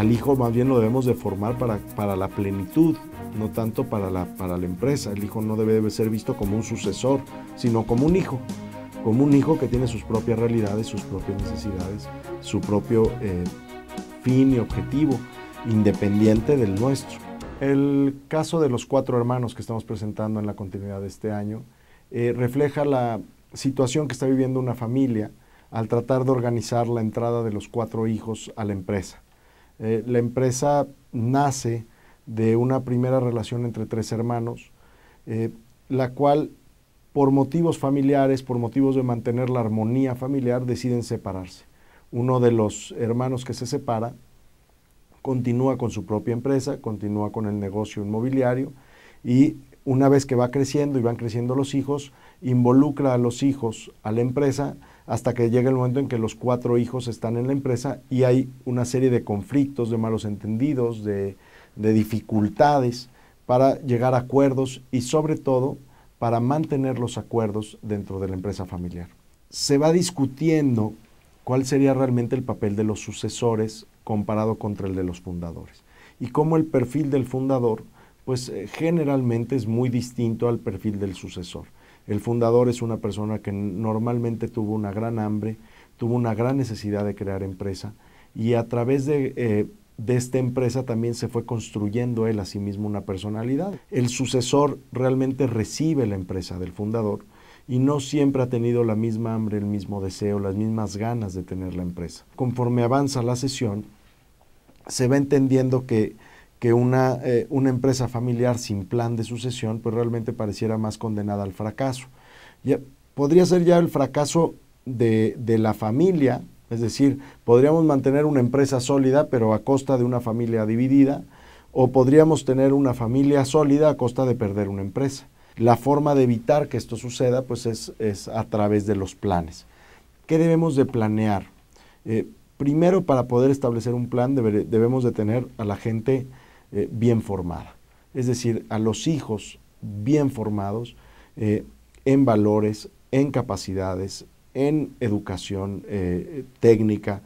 al hijo más bien lo debemos de formar para, la plenitud, no tanto para la, para la empresa. El hijo no debe, debe ser visto como un sucesor, sino como un hijo, como un hijo que tiene sus propias realidades, sus propias necesidades, su propio eh, fin y objetivo, independiente del nuestro. El caso de los cuatro hermanos que estamos presentando en la continuidad de este año eh, refleja la situación que está viviendo una familia al tratar de organizar la entrada de los cuatro hijos a la empresa. Eh, la empresa nace de una primera relación entre tres hermanos, eh, la cual por motivos familiares, por motivos de mantener la armonía familiar, deciden separarse. Uno de los hermanos que se separa continúa con su propia empresa, continúa con el negocio inmobiliario y una vez que va creciendo y van creciendo los hijos, involucra a los hijos a la empresa hasta que llega el momento en que los cuatro hijos están en la empresa y hay una serie de conflictos, de malos entendidos, de, dificultades para llegar a acuerdos y sobre todo para mantener los acuerdos dentro de la empresa familiar. Se va discutiendo cuál sería realmente el papel de los sucesores comparado contra el de los fundadores y cómo el perfil del fundador pues eh, generalmente es muy distinto al perfil del sucesor. El fundador es una persona que normalmente tuvo una gran hambre, tuvo una gran necesidad de crear empresa y a través de, eh, de esta empresa también se fue construyendo él a sí mismo una personalidad. El sucesor realmente recibe la empresa del fundador y no siempre ha tenido la misma hambre, el mismo deseo, las mismas ganas de tener la empresa. Conforme avanza la sesión, se va entendiendo que que una, eh, una empresa familiar sin plan de sucesión, pues realmente pareciera más condenada al fracaso. podría ser ya el fracaso de, la familia, es decir, podríamos mantener una empresa sólida, pero a costa de una familia dividida, o podríamos tener una familia sólida a costa de perder una empresa. La forma de evitar que esto suceda, pues es, a través de los planes. ¿Qué debemos de planear? Eh, primero, para poder establecer un plan, debemos de tener a la gente eh, bien formada. Es decir, a los hijos bien formados eh, en valores, en capacidades, en educación eh, técnica.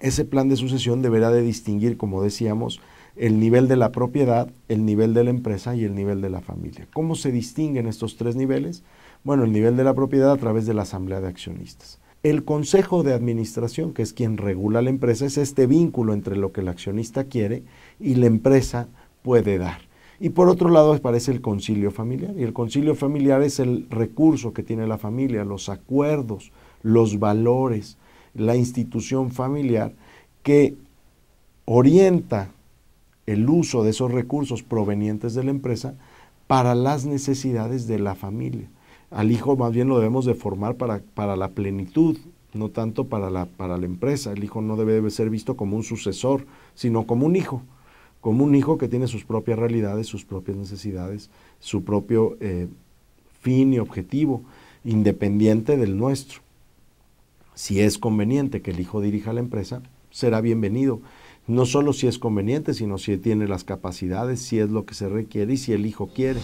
Ese plan de sucesión deberá de distinguir, como decíamos, el nivel de la propiedad, el nivel de la empresa y el nivel de la familia. ¿Cómo se distinguen estos tres niveles? Bueno, el nivel de la propiedad a través de la asamblea de accionistas. El consejo de administración, que es quien regula la empresa, es este vínculo entre lo que el accionista quiere y la empresa puede dar. Y por otro lado aparece el concilio familiar. Y el concilio familiar es el recurso que tiene la familia, los acuerdos, los valores, la institución familiar que orienta el uso de esos recursos provenientes de la empresa para las necesidades de la familia al hijo más bien lo debemos de formar para, para la plenitud, no tanto para la, para la empresa. El hijo no debe, ser visto como un sucesor, sino como un hijo, como un hijo que tiene sus propias realidades, sus propias necesidades, su propio eh, fin y objetivo, independiente del nuestro. Si es conveniente que el hijo dirija la empresa, será bienvenido. No solo si es conveniente, sino si tiene las capacidades, si es lo que se requiere y si el hijo quiere.